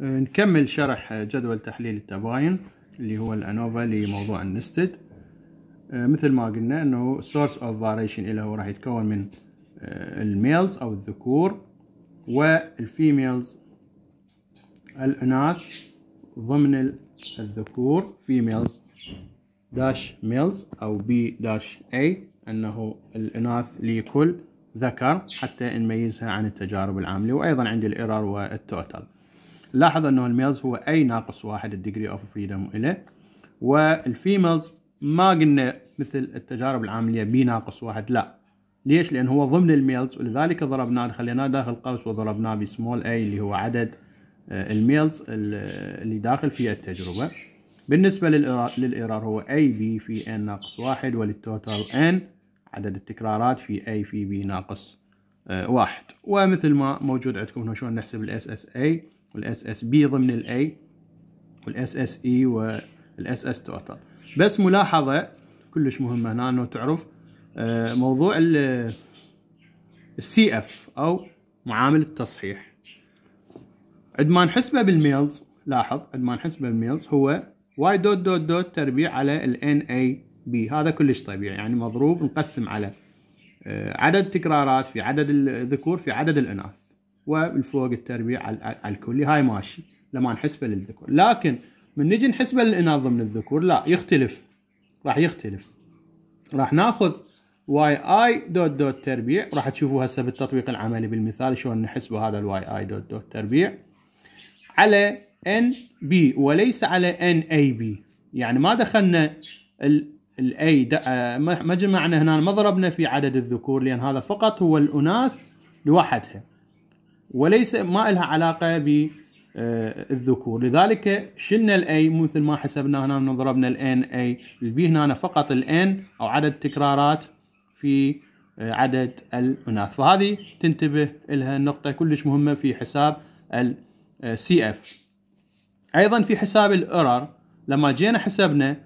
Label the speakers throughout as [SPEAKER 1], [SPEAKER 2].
[SPEAKER 1] آه، نكمل شرح جدول تحليل التباين اللي هو الانوفا لموضوع النستد آه، مثل ما قلنا انه سورس اوف فاريشن اللي هو راح يتكون من آه، الميلز او الذكور والفيميلز الاناث ضمن الذكور females داش ميلز او بي داش اي انه الاناث لكل ذكر حتى نميزها عن التجارب العامله وايضا عندي الايرور والتوتال لاحظ أنه الميلز هو أي ناقص واحد الديجري أوف فريدم إله والفيميلز ما قلنا مثل التجارب العاملية بي ناقص واحد لا ليش؟ لأن هو ضمن الميلز ولذلك ضربناه خليناه داخل قوس وضربناه بسمول أي اللي هو عدد آه، الميلز اللي داخل في التجربة بالنسبة للإيرار هو أي بي في إن ناقص واحد وللتوتال إن عدد التكرارات في أي في بي ناقص آه، واحد ومثل ما موجود عندكم هنا شلون نحسب الاس اس اي والاس اس بي ضمن الاي والاس اس e اي والاس اس توتال بس ملاحظه كلش مهمه هنا انه تعرف آه، موضوع السي اف آه، او معامل التصحيح عد ما نحسبه بالميلز لاحظ عد ما نحسبه بالميلز هو واي دوت دوت دوت تربيع على ال ان اي بي هذا كلش طبيعي يعني مضروب نقسم على آه، عدد تكرارات في عدد الذكور في عدد الاناث ومن فوق التربيع على الكلي هاي ماشي لما نحسبه للذكور لكن من نجي نحسبه للاناث ضمن الذكور لا يختلف راح يختلف راح ناخذ واي اي دوت دوت تربيع راح تشوفوا هسه بالتطبيق العملي بالمثال شلون نحسبوا هذا الواي اي دوت دوت تربيع على ان بي وليس على ان اي بي يعني ما دخلنا الاي آه، ما جمعنا هنا ما ضربنا في عدد الذكور لان هذا فقط هو الاناث لوحدها وليس ما لها علاقه بالذكور آه، لذلك شلنا الاي مثل ما حسبنا هنا من ضربنا الان اي البي هنا فقط الان او عدد تكرارات في آه، عدد الاناث فهذه تنتبه لها النقطه كلش مهمه في حساب السي اف آه، ايضا في حساب الايرور لما جينا حسبنا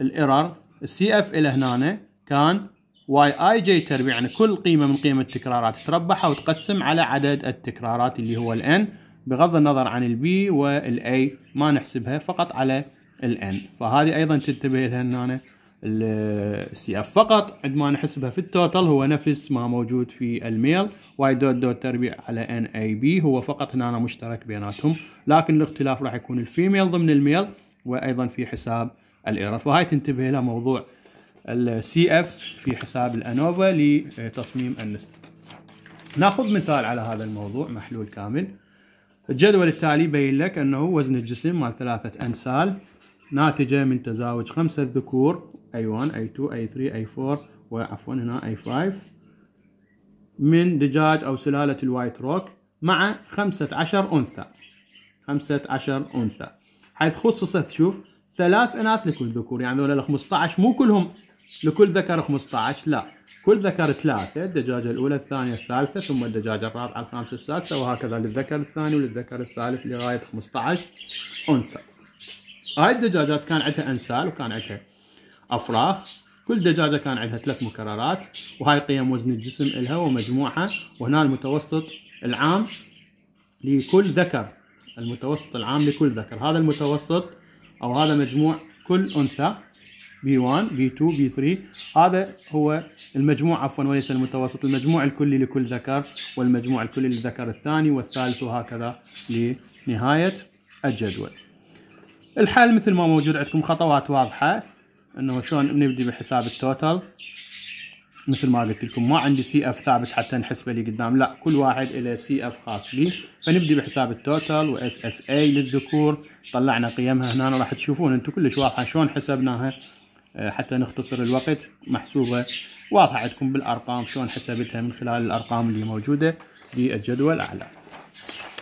[SPEAKER 1] الايرور السي اف الى هنا كان واي اي جي تربيع يعني كل قيمه من قيم التكرارات تربح وتقسم على عدد التكرارات اللي هو الان بغض النظر عن البي والاي ما نحسبها فقط على الان فهذه ايضا تنتبه لها هنا السي اف فقط عندما نحسبها في التوتال هو نفس ما موجود في الميل واي دوت دوت تربيع على ان اي بي هو فقط هنا مشترك بيناتهم لكن الاختلاف راح يكون الفيميل ضمن الميل وايضا في حساب الايرور فهاي تنتبه لها موضوع السي اف في حساب الانوفا لتصميم النست ناخذ مثال على هذا الموضوع محلول كامل الجدول التالي بين لك انه وزن الجسم مال ثلاثة انسال ناتجة من تزاوج خمسة ذكور A1 A2 A3 A4 وعفوا هنا A5 من دجاج او سلالة الوايت روك مع خمسة عشر انثى خمسة عشر انثى حيث خصصت شوف ثلاث اناث لكل ذكور يعني ذولا 15 مو كلهم لكل ذكر 15 لا كل ذكر ثلاثة الدجاجة الأولى الثانية الثالثة ثم الدجاجة الرابعة الخامسة السادسة وهكذا للذكر الثاني وللذكر الثالث لغاية 15 أنثى هاي الدجاجات كان عندها أنسال وكان عندها أفراخ كل دجاجة كان عندها ثلاث مكررات وهاي قيم وزن الجسم إلها ومجموعها وهنا المتوسط العام لكل ذكر المتوسط العام لكل ذكر هذا المتوسط أو هذا مجموع كل أنثى بي 1 بي 2 بي 3 هذا هو المجموع عفوا وليس المتوسط المجموع الكلي لكل ذكر والمجموع الكلي للذكر الثاني والثالث وهكذا لنهاية الجدول الحل مثل ما موجود عندكم خطوات واضحة انه شلون نبدي بحساب التوتال مثل ما قلت لكم ما عندي سي اف ثابت حتى نحسبه لي قدام لا كل واحد له سي اف خاص بي فنبدي بحساب التوتال واس اس اي للذكور طلعنا قيمها هنا راح تشوفون انتم كلش واضحه شلون حسبناها آه، حتى نختصر الوقت محسوبة واضحة عندكم بالأرقام شلون حسبتها من خلال الأرقام اللي موجودة بالجدول الأعلى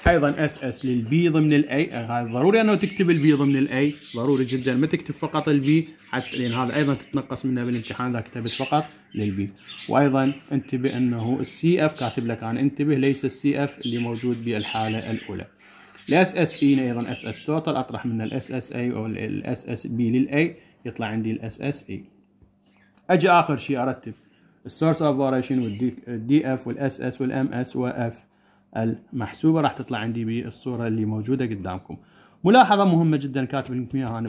[SPEAKER 1] ايضا اس اس للبي ضمن الاي آه، هذا ضروري انه تكتب البي ضمن الاي ضروري جدا ما تكتب فقط البي حتى لان هذا ايضا تتنقص منه بالامتحان اذا كتبت فقط للبي وايضا انتبه انه السي اف كاتب لك انا انتبه ليس السي اف اللي موجود بالحاله الاولى الاس اس اي e ايضا اس اس توتال اطرح منه الاس اس اي او الاس اس بي للاي يطلع عندي الاس اس اي e. اجي اخر شيء ارتب السورس اوف فاريشن والدي اف والاس اس والام اس واف المحسوبه راح تطلع عندي بالصوره اللي موجوده قدامكم ملاحظه مهمه جدا كاتب لكم اياها انا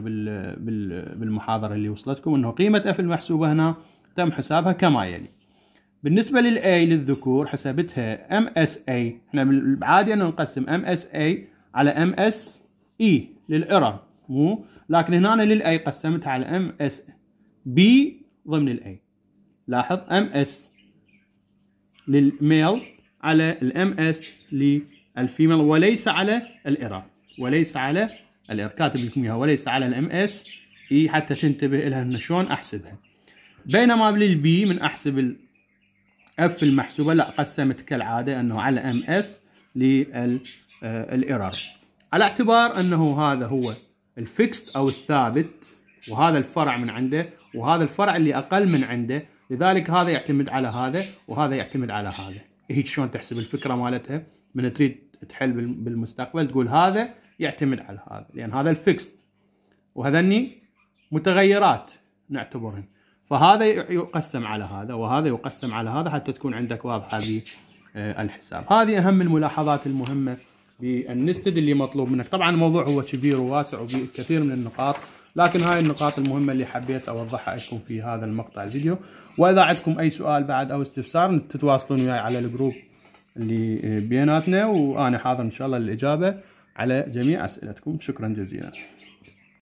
[SPEAKER 1] بالمحاضره اللي وصلتكم انه قيمه اف المحسوبه هنا تم حسابها كما يلي بالنسبه للاي للذكور حسبتها ام اس اي احنا بالعادي انه نقسم ام اس اي على ام اس اي e للايرور مو لكن هنا للاي قسمتها على ام اس بي ضمن الاي لاحظ ام اس للميل على الام اس للفيميل وليس على الارا وليس على الار كاتب لكم اياها وليس على الام اس اي حتى تنتبه لها انه شلون احسبها بينما للبي من احسب الاف المحسوبه لا قسمت كالعاده انه على ام اس للايرار آه، على اعتبار انه هذا هو الفيكست او الثابت وهذا الفرع من عنده وهذا الفرع اللي اقل من عنده لذلك هذا يعتمد على هذا وهذا يعتمد على هذا هيك شلون تحسب الفكره مالتها من تريد تحل بالمستقبل تقول هذا يعتمد على هذا لان هذا الفيكست وهذني متغيرات نعتبرهن فهذا يقسم على هذا وهذا يقسم على هذا حتى تكون عندك واضحه بالحساب آه، الحساب هذه اهم الملاحظات المهمه بالنستد اللي مطلوب منك طبعا الموضوع هو كبير وواسع وفيه كثير من النقاط لكن هاي النقاط المهمة اللي حبيت أوضحها لكم في هذا المقطع الفيديو وإذا عندكم أي سؤال بعد أو استفسار تتواصلون وياي على الجروب اللي بيناتنا وأنا حاضر إن شاء الله للإجابة على جميع أسئلتكم شكرا جزيلا